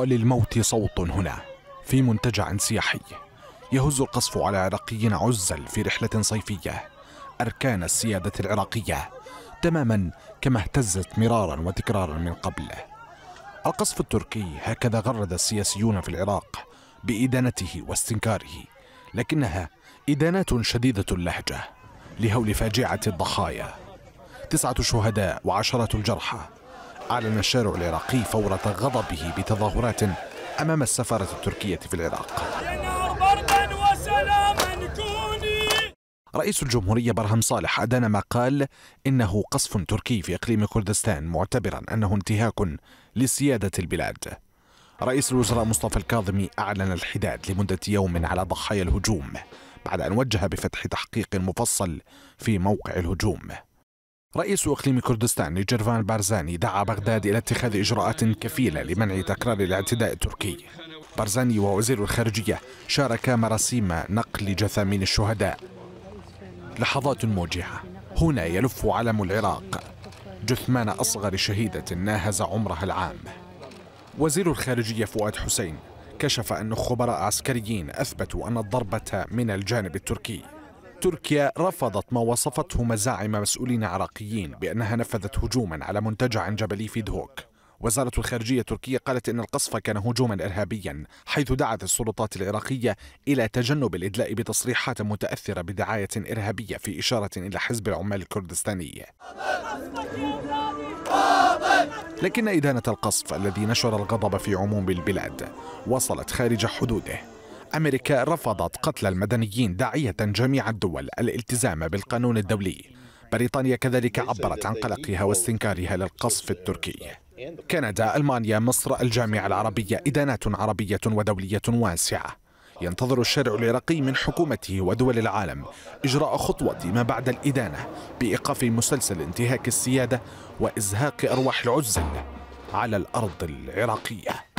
وللموت صوت هنا في منتجع سياحي يهز القصف على عراقيين عزل في رحلة صيفية أركان السيادة العراقية تماما كما اهتزت مرارا وتكرارا من قبل القصف التركي هكذا غرد السياسيون في العراق بإدانته واستنكاره لكنها إدانات شديدة اللهجة لهول فاجعة الضحايا تسعة شهداء وعشرة الجرحى أعلن الشارع العراقي فورة غضبه بتظاهرات أمام السفارة التركية في العراق رئيس الجمهورية برهم صالح أدان ما قال إنه قصف تركي في إقليم كردستان معتبرا أنه انتهاك لسيادة البلاد رئيس الوزراء مصطفى الكاظمي أعلن الحداد لمدة يوم على ضحايا الهجوم بعد أن وجه بفتح تحقيق مفصل في موقع الهجوم رئيس اقليم كردستان نيجرفان بارزاني دعا بغداد الى اتخاذ اجراءات كفيله لمنع تكرار الاعتداء التركي. بارزاني ووزير الخارجيه شاركا مراسيم نقل جثامين الشهداء. لحظات موجعه هنا يلف علم العراق جثمان اصغر شهيده ناهز عمرها العام. وزير الخارجيه فؤاد حسين كشف ان خبراء عسكريين اثبتوا ان الضربه من الجانب التركي. تركيا رفضت ما وصفته مزاعم مسؤولين عراقيين بأنها نفذت هجوما على منتجع جبلي في دهوك وزارة الخارجية التركية قالت إن القصف كان هجوما إرهابيا حيث دعت السلطات العراقية إلى تجنب الإدلاء بتصريحات متأثرة بدعاية إرهابية في إشارة إلى حزب العمال الكردستاني لكن إدانة القصف الذي نشر الغضب في عموم البلاد وصلت خارج حدوده أمريكا رفضت قتل المدنيين داعية جميع الدول الالتزام بالقانون الدولي بريطانيا كذلك عبرت عن قلقها واستنكارها للقصف التركي كندا ألمانيا مصر الجامعة العربية إدانات عربية ودولية واسعة ينتظر الشارع العراقي من حكومته ودول العالم إجراء خطوة ما بعد الإدانة بإيقاف مسلسل انتهاك السيادة وإزهاق أرواح العزل على الأرض العراقية